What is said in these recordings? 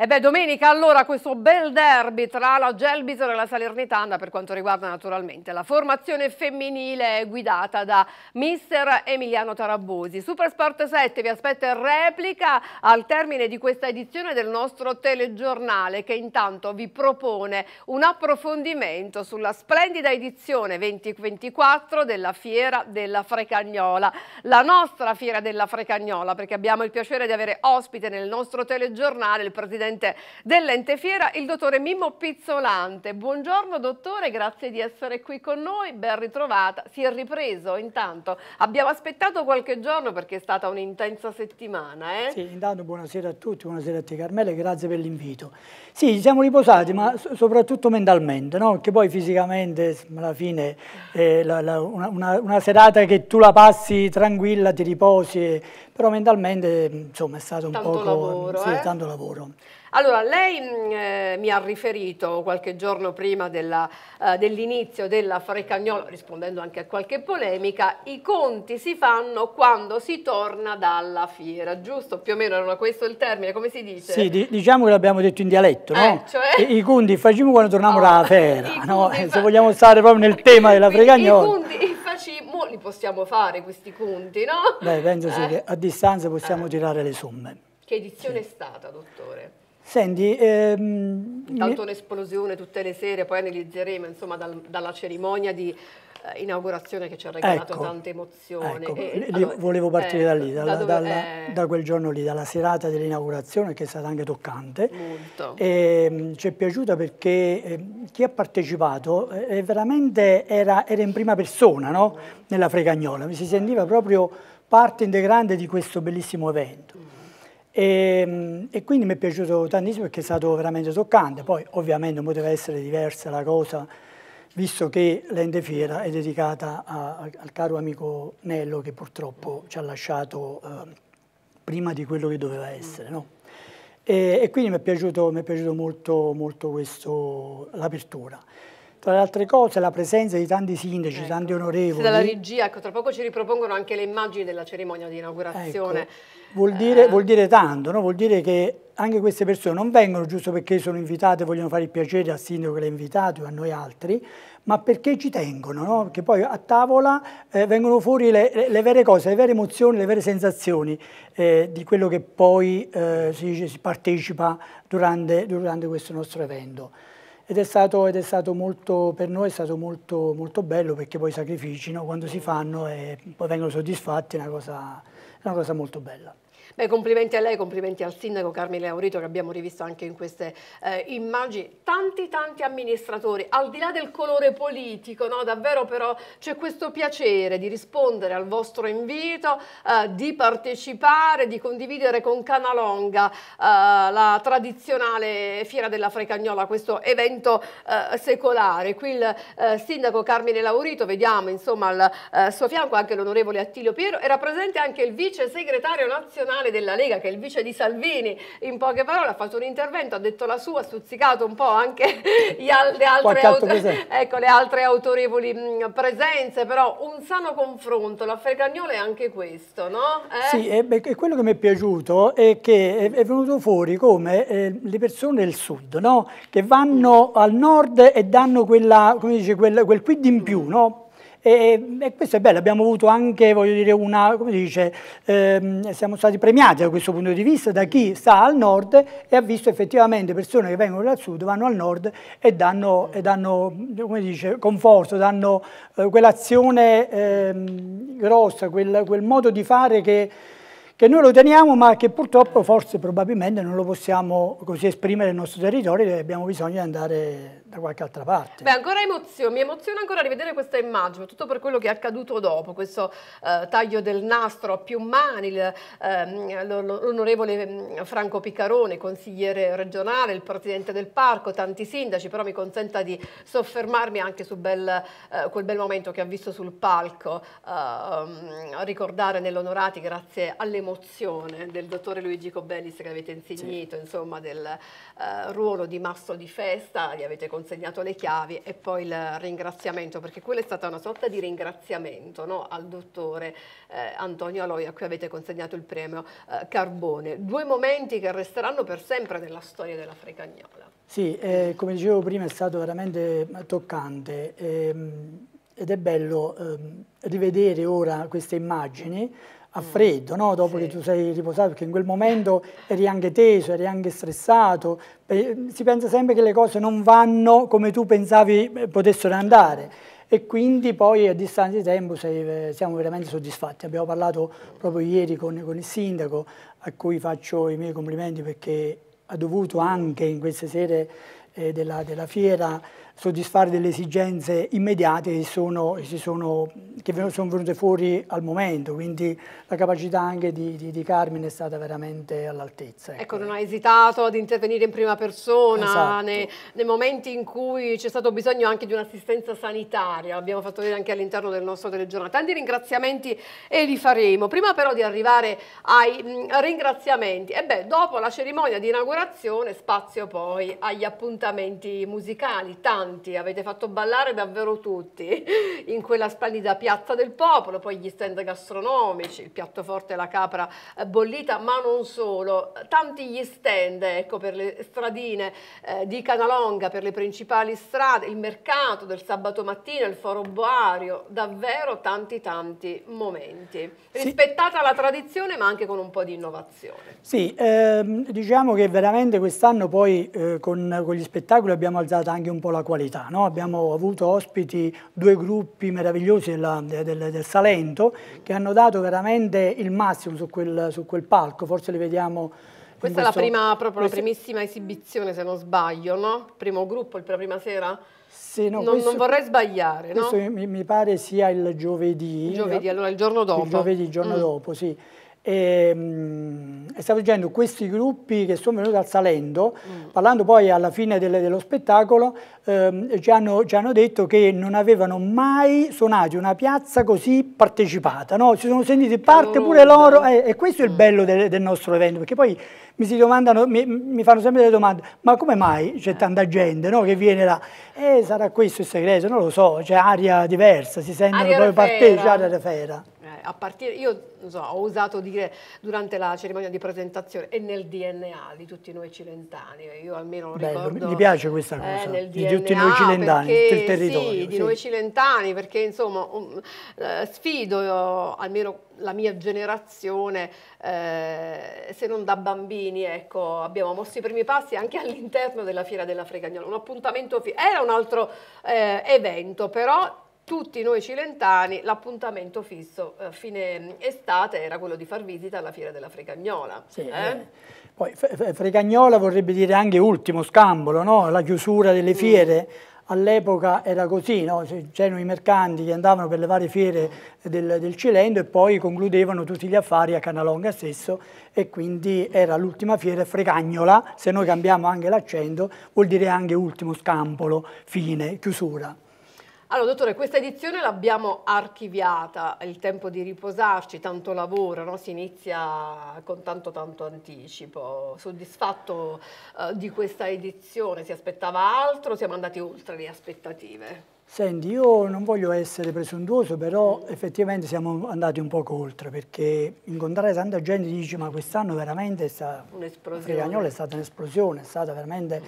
E beh, domenica allora questo bel derby tra la Gelbizor e la Salernitana per quanto riguarda naturalmente la formazione femminile guidata da mister Emiliano Tarabosi. Supersport 7 vi aspetta in replica al termine di questa edizione del nostro telegiornale che intanto vi propone un approfondimento sulla splendida edizione 2024 della Fiera della Frecagnola, la nostra Fiera della Frecagnola perché abbiamo il piacere di avere ospite nel nostro telegiornale il presidente presidente dell'ente fiera, il dottore Mimmo Pizzolante. Buongiorno dottore, grazie di essere qui con noi, ben ritrovata, si è ripreso intanto. Abbiamo aspettato qualche giorno perché è stata un'intensa settimana. Eh? Sì, intanto buonasera a tutti, buonasera a te Carmela e grazie per l'invito. Sì, ci siamo riposati ma soprattutto mentalmente, no? che poi fisicamente alla fine eh, la, la, una, una, una serata che tu la passi tranquilla, ti riposi, però mentalmente insomma è stato un po' sì, eh? tanto lavoro. Allora, lei mm, eh, mi ha riferito qualche giorno prima eh, dell'inizio eh, dell della Frecagnola, rispondendo anche a qualche polemica, i conti si fanno quando si torna dalla fiera, giusto? Più o meno era questo il termine, come si dice? Sì, di diciamo che l'abbiamo detto in dialetto, eh, no? Cioè... I, I conti facciamo quando torniamo oh, fiera, no? fa... se vogliamo stare proprio nel tema della Frecagnola. I conti facciamo, li possiamo fare questi conti, no? Beh, penso sì eh. che a distanza possiamo tirare le somme. Che edizione sì. è stata, dottore? Senti, ehm, Intanto un'esplosione tutte le sere, poi analizzeremo insomma, dal, dalla cerimonia di eh, inaugurazione che ci ha regalato ecco, tante emozioni. Ecco, e, allora, volevo partire eh, da lì, dalla, da, dove, dalla, eh. da, quel giorno lì, dalla serata dell'inaugurazione che è stata anche toccante. E, ehm, ci è piaciuta perché ehm, chi ha partecipato eh, veramente era, era, in prima persona no? nella fregagnola, mi si sentiva proprio parte integrante di questo bellissimo evento. E, ehm, e, quindi mi è piaciuto tantissimo perché è stato veramente toccante. Poi ovviamente poteva essere diversa la cosa, visto che l'ente fiera è dedicata a, al caro amico Nello che purtroppo ci ha lasciato eh, prima di quello che doveva essere. No? E, e, quindi mi è piaciuto, mi è piaciuto molto, molto l'apertura tra le altre cose la presenza di tanti sindaci, ecco. tanti onorevoli. Sì, dalla regia, ecco, tra poco ci ripropongono anche le immagini della cerimonia di inaugurazione. Ecco. Vuol, dire, eh. vuol, dire, tanto, no? vuol dire che anche queste persone non vengono giusto perché sono invitate, e vogliono fare il piacere al sindaco che le ha invitate o a noi altri, ma perché ci tengono, no? perché poi a tavola eh, vengono fuori le, le, le, vere cose, le vere emozioni, le vere sensazioni eh, di quello che poi eh, si, si, partecipa durante, durante questo nostro evento ed è stato, ed è stato molto, per noi è stato molto, molto bello perché poi i sacrifici no? quando si fanno e poi vengono soddisfatti è una cosa, è una cosa molto bella. Beh, complimenti a lei, complimenti al sindaco Carmine Aurito che abbiamo rivisto anche in queste eh, immagini. Tanti, tanti amministratori, al di là del colore politico, no? davvero però c'è questo piacere di rispondere al vostro invito, eh, di partecipare, di condividere con Canalonga eh, la tradizionale Fiera della Frecagnola, questo evento eh, secolare. Qui il eh, sindaco Carmine Laurito, vediamo insomma al eh, suo fianco anche l'onorevole Attilio Piero, era presente anche il vice segretario nazionale segretario della Lega, che è il vice di Salvini, in poche parole ha fatto un intervento, ha detto la sua, ha stuzzicato un po' anche al le, altre ecco, le altre autorevoli mh, mm, presenze, però un sano confronto, l'affergagnolo è anche questo, no? Eh? Sì, e, beh, quello che mi è piaciuto è che è venuto fuori come eh, le persone del sud, no? che vanno mm. al nord e danno quella, come dice, quel, quel quid in più, no? E, e, questo è bello, abbiamo avuto anche, voglio dire, una, come si dice, ehm, siamo stati premiati da questo punto di vista da chi sta al nord e ha visto effettivamente persone che vengono dal sud, vanno al nord e danno, e danno come si dice, conforto, danno eh, quell'azione ehm, grossa, quel, quel modo di fare che che noi lo teniamo ma che purtroppo forse probabilmente non lo possiamo così esprimere nel nostro territorio e abbiamo bisogno di andare da qualche altra parte. Beh, ancora emozio, mi emoziona ancora rivedere questa immagine, tutto per quello che è accaduto dopo, questo eh, taglio del nastro a più mani, ehm, l'onorevole mm, Franco Piccarone, consigliere regionale, il presidente del parco, tanti sindaci, però mi consenta di soffermarmi anche su bel, eh, quel bel momento che ha visto sul palco, eh, ricordare nell'onorati grazie all'emozione del dottore Luigi Cobellis che avete insignito, sì. insomma, del eh, ruolo di masso di festa, li avete conosciuto consegnato le chiavi e poi il ringraziamento, perché quello è stata una sorta di ringraziamento no? al dottore eh, Antonio Aloia a cui avete consegnato il premio eh, Carbone. Due momenti che resteranno per sempre nella storia della Fregagnola. Sì, eh, come dicevo prima è stato veramente toccante ehm, ed è bello ehm, rivedere ora queste immagini a freddo, no? dopo sì. che tu sei riposato, perché in quel momento eri anche teso, eri anche stressato, si pensa sempre che le cose non vanno come tu pensavi eh, potessero andare e quindi poi a distanza di tempo sei, eh, siamo veramente soddisfatti. Abbiamo parlato proprio ieri con, con il sindaco a cui faccio i miei complimenti perché ha dovuto anche in queste sere eh, della, della fiera soddisfare delle esigenze immediate che sono, sono, che sono, venute fuori al momento, quindi la capacità anche di, di, di Carmine è stata veramente all'altezza. Ecco. ecco. non ha esitato ad intervenire in prima persona esatto. nei, nei, momenti in cui c'è stato bisogno anche di un'assistenza sanitaria, l'abbiamo fatto vedere anche all'interno del nostro telegiornale. Tanti ringraziamenti e li faremo. Prima però di arrivare ai mh, mm, ringraziamenti, e beh, dopo la cerimonia di inaugurazione spazio poi agli appuntamenti musicali, tanti tanti, avete fatto ballare davvero tutti in quella splendida piazza del popolo, poi gli stand gastronomici, il piatto forte, la capra eh, bollita, ma non solo, tanti gli stand ecco, per le stradine eh, di Canalonga, per le principali strade, il mercato del sabato mattina, il foro boario, davvero tanti tanti momenti. Sì. Rispettata la tradizione ma anche con un po' di innovazione. Sì, ehm, diciamo che veramente quest'anno poi eh, con, con gli spettacoli abbiamo alzato anche un po' la qualità qualità. No? Abbiamo avuto ospiti due gruppi meravigliosi della, del, del, Salento che hanno dato veramente il massimo su quel, su quel palco, forse li vediamo... Questa è la, prima, proprio, la primissima esibizione, se non sbaglio, no? Primo gruppo, la prima sera? Sì, no, non, questo, non, vorrei sbagliare, no? mi, mi, pare sia il giovedì. Giovedì, allora il giorno dopo. Il giovedì, il giorno mm. dopo, sì. Ehm, e, e stavo dicendo questi gruppi che sono venuti al Salento, mm. parlando poi alla fine del, dello spettacolo, ehm, ci, hanno, ci, hanno, detto che non avevano mai suonato una piazza così partecipata, no? si sono sentiti parte pure loro eh, e questo è il mm. bello del, del, nostro evento, perché poi mi si domandano, mi, mi fanno sempre delle domande, ma come mai c'è eh. tanta gente no, che viene là? Eh, sarà questo il segreto, non lo so, c'è aria diversa, si sentono aria proprio partecipi, aria refera a partire, io so, ho usato dire durante la cerimonia di presentazione, è nel DNA di tutti noi cilentani, io almeno lo Bello, ricordo. Mi piace questa eh, cosa, nel di DNA tutti noi cilentani, perché, tutto territorio. Sì, di sì. noi cilentani, perché insomma um, sfido io, eh, almeno la mia generazione, eh, se non da bambini, ecco, abbiamo mosso i primi passi anche all'interno della Fiera della Fregagnola, un appuntamento, era un altro eh, evento, però tutti noi cilentani l'appuntamento fisso a eh, fine mm, estate era quello di far visita alla fiera della Fregagnola. Sì, eh? eh poi Fregagnola vorrebbe dire anche ultimo scambolo, no? la chiusura delle mm. fiere. Mm. All'epoca era così, no? c'erano i mercanti che andavano per le varie fiere del, del, Cilento e poi concludevano tutti gli affari a Canalonga stesso e quindi era l'ultima fiera Fregagnola, se noi cambiamo anche l'accento vuol dire anche ultimo scampolo, fine, chiusura. Allora, dottore, questa edizione l'abbiamo archiviata, il tempo di riposarci, tanto lavoro, no? si inizia con tanto tanto anticipo. Soddisfatto eh, di questa edizione, si aspettava altro, siamo andati oltre le aspettative? Senti, io non voglio essere presuntuoso, però mm. effettivamente siamo andati un poco oltre, perché incontrare tanta gente dice ma quest'anno veramente è stata un'esplosione, è stata un'esplosione, è stata veramente mm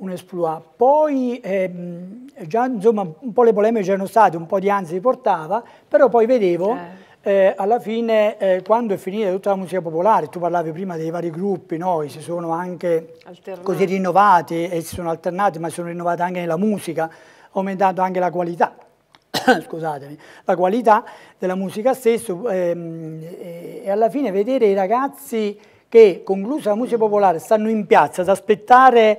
un exploit. Poi ehm, già insomma un po' le polemiche c'erano state, un po' di ansia si portava, però poi vedevo eh. Eh, alla fine eh, quando è finita tutta la musica popolare, tu parlavi prima dei vari gruppi, no? si sono anche alternati. così rinnovati e si sono alternati, ma si sono rinnovati anche nella musica, aumentando anche la qualità. Scusatemi, la qualità della musica stessa ehm, e alla fine vedere i ragazzi che conclusa la musica popolare stanno in piazza ad aspettare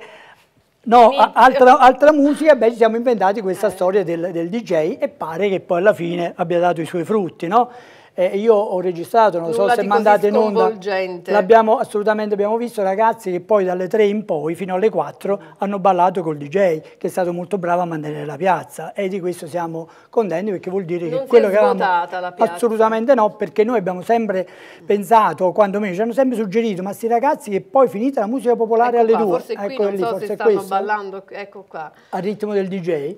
No, altra, altra, musica, beh, ci siamo inventati questa eh. storia del, del DJ e pare che poi alla fine abbia dato i suoi frutti, no? Eh, io ho registrato, non Nulla so se mandate in onda, l'abbiamo assolutamente abbiamo visto ragazzi che poi dalle 3 in poi fino alle 4 hanno ballato col DJ che è stato molto bravo a mantenere la piazza e di questo siamo contenti perché vuol dire non che quello che avevamo la assolutamente no perché noi abbiamo sempre pensato, quando meno ci hanno sempre suggerito ma questi ragazzi che poi finita la musica popolare ecco alle qua, 2, forse ecco qui non so forse se stanno questo, ballando, ecco qua. Al ritmo del DJ?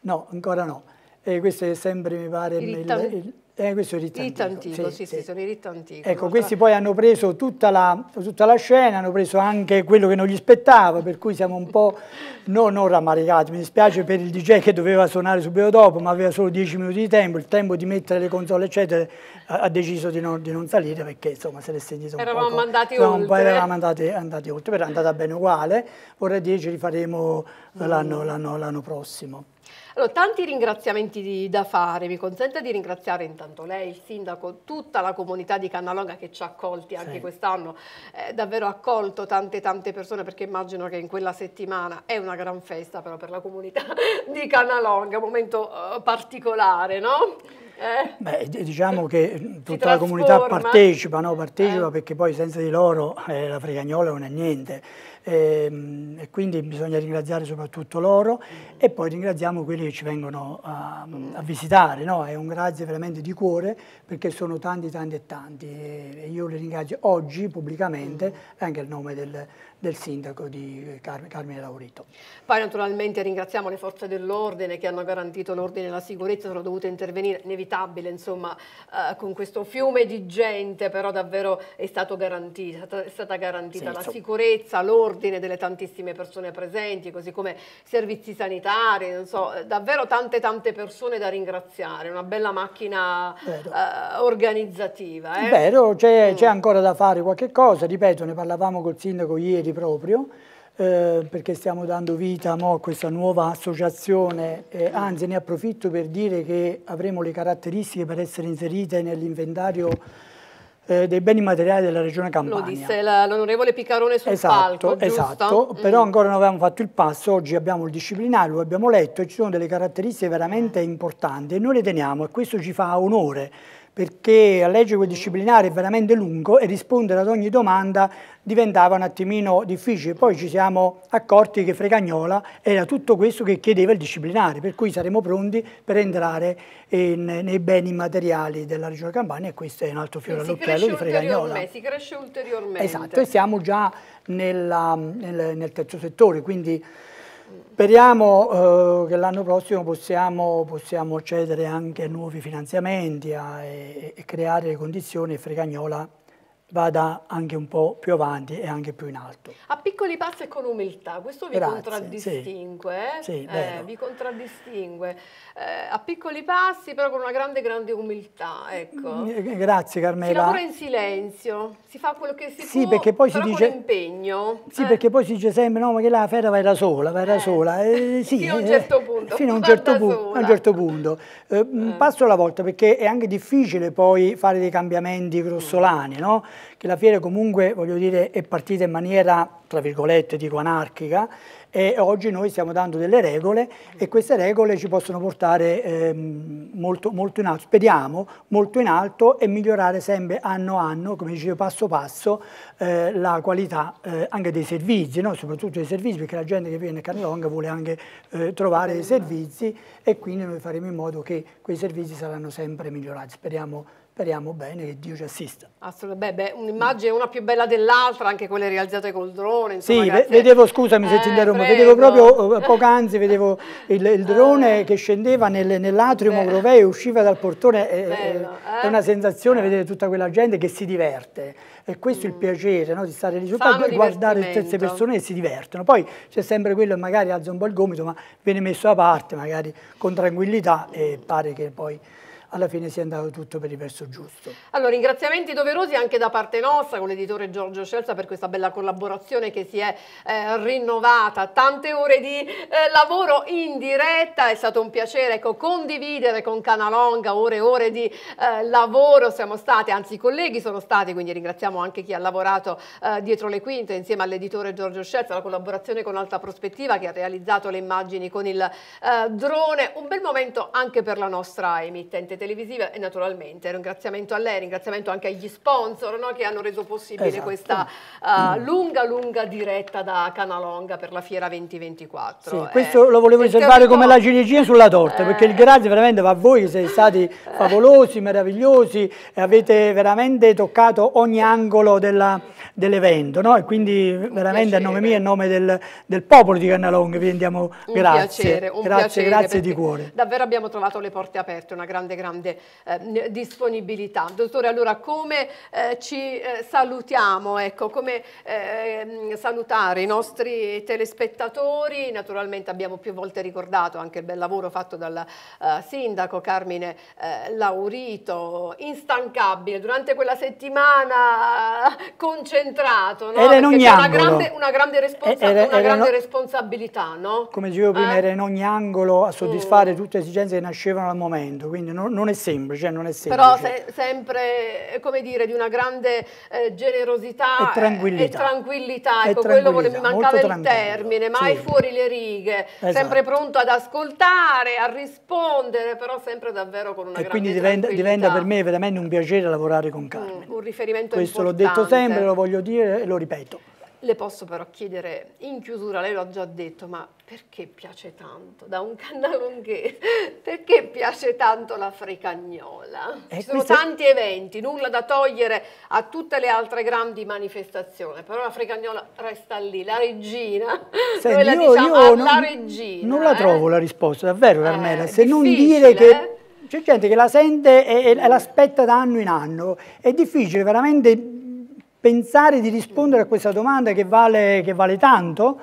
No, ancora no. E eh, questo è sempre mi pare il, il, il eh, questo è il ritto, ritto antico. antico sì, sì, sì, sono i ritto antico. Ecco, questi poi hanno preso tutta la, tutta la, scena, hanno preso anche quello che non gli spettava, per cui siamo un po', no, non rammaricati, mi dispiace per il DJ che doveva suonare subito dopo, ma aveva solo 10 minuti di tempo, il tempo di mettere le console eccetera, ha, ha deciso di non, di non, salire perché insomma se l'è sentito un eravamo poco. Andati no, oltre. Poi eravamo andati, andati oltre, però è andata bene uguale, vorrei dire ci rifaremo mm. l'anno prossimo. Allora, tanti ringraziamenti da fare, mi consente di ringraziare intanto lei, il sindaco, tutta la comunità di Cannalonga che ci ha accolti anche sì. quest'anno, eh, davvero ha accolto tante tante persone perché immagino che in quella settimana è una gran festa però per la comunità di Cannalonga, un momento eh, particolare, no? Eh. Beh, diciamo che tutta la comunità partecipa, no? partecipa eh. perché poi senza di loro eh, la fregagnola non è niente e, ehm, e, quindi bisogna ringraziare soprattutto loro e poi ringraziamo quelli che ci vengono a, a visitare, no? è un grazie veramente di cuore perché sono tanti tanti e tanti e io li ringrazio oggi pubblicamente mm. anche a nome del del sindaco di eh, Car Carmine Laurito. Poi naturalmente ringraziamo le forze dell'ordine che hanno garantito l'ordine e la sicurezza, sono dovute intervenire, inevitabile insomma, eh, con questo fiume di gente, però davvero è, stato garantito, è stata garantita sì, la so. sicurezza, l'ordine delle tantissime persone presenti, così come servizi sanitari, non so, eh, davvero tante tante persone da ringraziare, una bella macchina eh, organizzativa. Eh? Vero, c'è mm. ancora da fare qualche cosa, ripeto, ne parlavamo col sindaco ieri, piedi proprio, eh, perché stiamo dando vita mo, a questa nuova associazione, eh, anzi ne approfitto per dire che avremo le caratteristiche per essere inserite nell'inventario eh, dei beni materiali della regione Campania. Lo disse l'onorevole Piccarone sul esatto, palco, Esatto, mm. però ancora non avevamo fatto il passo, oggi abbiamo il disciplinare, lo abbiamo letto e ci sono delle caratteristiche veramente importanti e noi le teniamo e questo ci fa onore perché a leggere quel disciplinare è veramente lungo e rispondere ad ogni domanda diventava un attimino difficile. Poi ci siamo accorti che Fregagnola era tutto questo che chiedeva il disciplinare, per cui saremo pronti per entrare in, nei beni immateriali della Regione Campania e questo è un altro fiore all'occhiello di Fregagnola. Si cresce ulteriormente. Esatto, e siamo già nella, nel, nel terzo settore, quindi Speriamo eh, che l'anno prossimo possiamo, possiamo, accedere anche a nuovi finanziamenti a, eh, e, e creare le condizioni e Fregagnola vada anche un po' più avanti e anche più in alto. A piccoli passi e con umiltà, questo vi Grazie, contraddistingue. Eh? Sì, eh? Sì, eh, vi contraddistingue. Eh, a piccoli passi però con una grande, grande umiltà, ecco. Mm, eh, grazie Carmela. Si lavora in silenzio, si fa quello che si sì, può, perché poi si dice, impegno. Sì, eh? perché poi si dice sempre, no, ma che la fera vai da sola, vai da sola. Eh, sì, fino a un certo punto. Fino a un certo, pu a un certo punto. Mm, passo alla volta, perché è anche difficile poi fare dei cambiamenti mm. grossolani, no? che la fiera comunque voglio dire, è partita in maniera, tra virgolette, dico anarchica, e oggi noi stiamo dando delle regole e queste regole ci possono portare eh, molto, molto, in alto, speriamo molto in alto e migliorare sempre anno a anno, come dicevo passo passo, eh, la qualità eh, anche dei servizi, no? soprattutto dei servizi perché la gente che viene a Carlonga vuole anche eh, trovare dei servizi e quindi noi faremo in modo che quei servizi saranno sempre migliorati, speriamo speriamo bene che Dio ci assista. Assolutamente, un'immagine una più bella dell'altra, anche quelle realizzate col drone. Insomma, sì, grazie. vedevo, scusami eh, se ti interrompo, vedevo proprio eh, poc'anzi, vedevo il, il drone eh. che scendeva nel, nell'atrium europeo e usciva dal portone, eh, eh, eh. è una sensazione vedere tutta quella gente che si diverte. E questo mm. è il mm. piacere no, di stare lì su e guardare queste persone che si divertono. Poi c'è sempre quello che magari alza un po' il gomito, ma viene messo da parte, magari con tranquillità e pare che poi alla fine sia andato tutto per il verso giusto. Allora, ringraziamenti doverosi anche da parte nostra con l'editore Giorgio Scelza per questa bella collaborazione che si è eh, rinnovata, tante ore di eh, lavoro in diretta, è stato un piacere ecco, condividere con Canalonga ore e ore di eh, lavoro, siamo stati, anzi i colleghi sono stati, quindi ringraziamo anche chi ha lavorato eh, dietro le quinte insieme all'editore Giorgio Scelza, la collaborazione con Alta Prospettiva che ha realizzato le immagini con il eh, drone, un bel momento anche per la nostra emittente televisiva e naturalmente ringraziamento a lei, ringraziamento anche agli sponsor no, che hanno reso possibile esatto. questa uh, lunga lunga diretta da Canalonga per la Fiera 2024. Sì, eh, questo lo volevo riservare come la ciliegina sulla torta eh. perché il grazie veramente va a voi siete stati eh. favolosi, meravigliosi e avete veramente toccato ogni angolo dell'evento dell no? e quindi veramente a nome mio e a nome del, del popolo di Canalonga vi rendiamo un grazie. Piacere, grazie, piacere, grazie di cuore. Davvero abbiamo trovato le porte aperte, una grande grande grande eh, disponibilità. Dottore, allora come eh, ci eh, salutiamo? Ecco, come ehm, salutare i nostri telespettatori? Naturalmente abbiamo più volte ricordato anche il bel lavoro fatto dal eh, sindaco Carmine eh, Laurito, instancabile, durante quella settimana concentrato, no? Era una grande, una grande, responsa eh, era, una era grande no... responsabilità, no? Come dicevo prima, era in ogni angolo a soddisfare mm. tutte le esigenze che nascevano al momento, quindi non, non è semplice, eh, non è semplice. Però se, sempre, eh, come dire, di una grande eh, generosità e eh, tranquillità. E ecco, tranquillità, ecco, tranquillità, quello mi mancava il termine, mai sì. fuori le righe, esatto. sempre pronto ad ascoltare, a rispondere, però sempre davvero con una e grande E quindi diventa, diventa, per me veramente un piacere lavorare con Carmine. Mm, un riferimento Questo l'ho detto sempre, lo voglio dire e lo ripeto. Le posso però chiedere in chiusura, lei l'ha già detto, ma perché piace tanto da un cannalonghe? Perché piace tanto la fricagnola? Eh, Ci sono questa... tanti eventi, nulla da togliere a tutte le altre grandi manifestazioni, però la fricagnola resta lì, la regina. Senti, la io, diciamo, io ah, non, la regina. Non la eh? trovo la risposta, davvero eh, Carmela, eh, se non dire che... Eh. C'è gente che la sente e, e l'aspetta da anno in anno, è difficile veramente pensare di rispondere a questa domanda che vale, che vale tanto,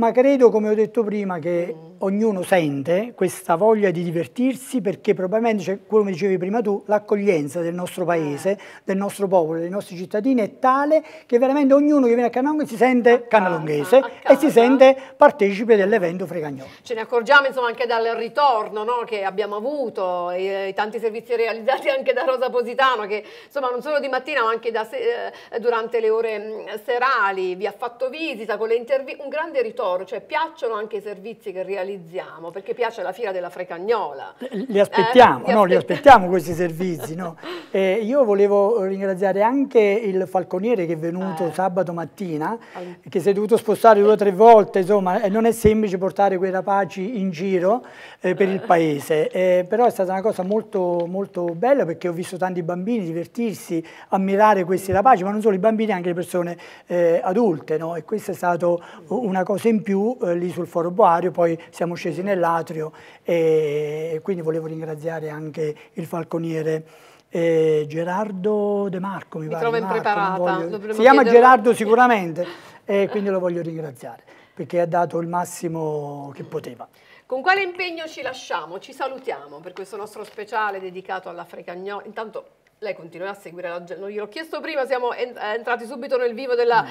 ma credo, come ho detto prima, che mm. ognuno sente questa voglia di divertirsi perché probabilmente, cioè, come dicevi prima tu, l'accoglienza del nostro paese, eh. del nostro popolo, dei nostri cittadini è tale che veramente ognuno che viene a Canalonga si sente canalonghese e si sente partecipe dell'evento Fregagnolo. Ce ne accorgiamo insomma anche dal ritorno no, che abbiamo avuto, i, eh, i, tanti servizi realizzati anche da Rosa Positano che insomma non solo di mattina ma anche da, eh, durante le ore mm, serali vi ha fatto visita con le interviste, un grande ritorno loro, cioè piacciono anche i servizi che realizziamo, perché piace la fiera della Frecagnola. Li aspettiamo, eh? no, li aspettiamo questi servizi. No? Eh, io volevo ringraziare anche il falconiere che è venuto eh. sabato mattina, che si è dovuto spostare due o tre volte, insomma, non è semplice portare quei rapaci in giro eh, per il paese, eh, però è stata una cosa molto, molto bella perché ho visto tanti bambini divertirsi, ammirare questi rapaci, ma non solo i bambini, anche le persone eh, adulte, no? e questa è stata una cosa importante più eh, lì sul foro Boario, poi siamo scesi nell'atrio e, e quindi volevo ringraziare anche il falconiere eh, Gerardo De Marco, mi, mi pare. trovo impreparata. Voglio... Si chiama Gerardo sicuramente e eh, quindi lo voglio ringraziare perché ha dato il massimo che poteva. Con quale impegno ci lasciamo? Ci salutiamo per questo nostro speciale dedicato all'Africa Intanto lei continua a seguire la gente, non gliel'ho chiesto prima, siamo eh, entrati subito nel vivo della mm.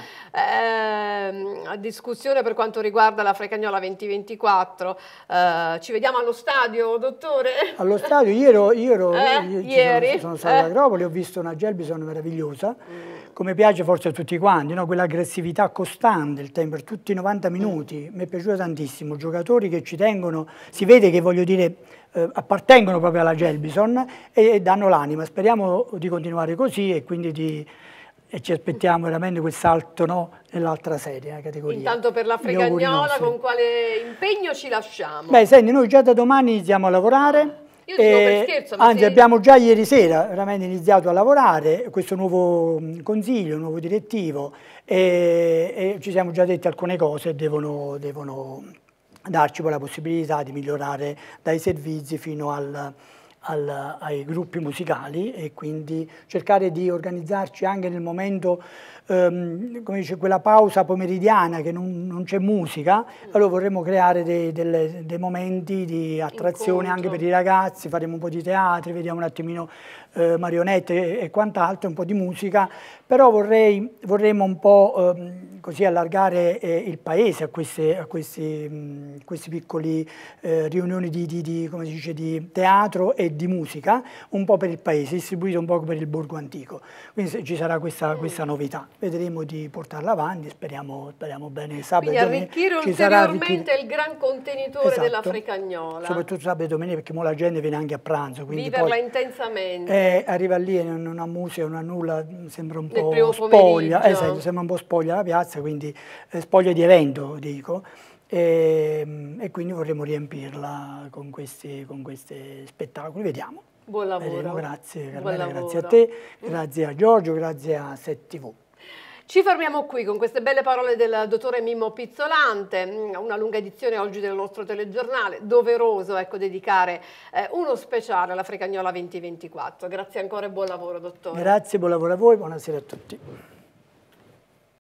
eh, discussione per quanto riguarda la Frecagnola 2024. Eh, ci vediamo allo stadio, dottore? Allo stadio, io ero, io ero eh, io ieri. Sono, sono stato eh. Agropoli, ho visto una Gelbison meravigliosa, mm. come piace forse a tutti quanti, no? quell'aggressività costante, il tempo per tutti i 90 minuti, mm. mi è piaciuta tantissimo, giocatori che ci tengono, si vede che voglio dire eh, appartengono proprio alla Gelbison e, e danno l'anima. Speriamo di continuare così e quindi di e ci aspettiamo veramente quel salto no, nell'altra serie, eh, categoria. Intanto per la Fregagnola con quale impegno ci lasciamo? Beh, senti, noi già da domani iniziamo a lavorare. Io e, dico per eh, scherzo, anzi, se... abbiamo già ieri sera veramente iniziato a lavorare questo nuovo mm, consiglio, nuovo direttivo e, e ci siamo già detti alcune cose e devono, devono darci poi la possibilità di migliorare dai servizi fino al, al, ai gruppi musicali e quindi cercare di organizzarci anche nel momento, ehm, come dice, quella pausa pomeridiana che non, non c'è musica, mm. allora vorremmo creare dei, delle, dei momenti di attrazione Incontro. anche per i ragazzi, faremo un po' di teatri, vediamo un attimino eh, marionette e quant'altro, un po' di musica, però vorrei, vorremmo un po' ehm, così allargare eh, il paese a queste, a questi, mh, mm, questi piccoli eh, riunioni di, di, di, dice, di, teatro e di musica, un po' per il paese, distribuito un po' per il borgo antico. Quindi ci sarà questa, questa novità, vedremo di portarla avanti, speriamo, speriamo bene sabato. Quindi arricchire ulteriormente il gran contenitore esatto, della Frecagnola. Soprattutto sabato e domenica perché mo la gente viene anche a pranzo. Viverla poi, intensamente. Eh, arriva lì e non, ha musica, non ha nulla, sembra un po' spoglia, eh, esatto, sembra un po' spoglia la piazza, quindi eh, spoglia di evento, dico. E, ehm, e, quindi vorremmo riempirla con questi, con questi spettacoli, vediamo. Buon lavoro. Vedremo. Grazie Carmela, Buon lavoro. grazie a te, mm. grazie a Giorgio, grazie a SetTV. Ci fermiamo qui con queste belle parole del dottore Mimmo Pizzolante, mm, una lunga edizione oggi del nostro telegiornale, doveroso ecco, dedicare eh, uno speciale alla Frecagnola 2024. Grazie ancora e buon lavoro dottore. Grazie, buon lavoro a voi, buonasera a tutti.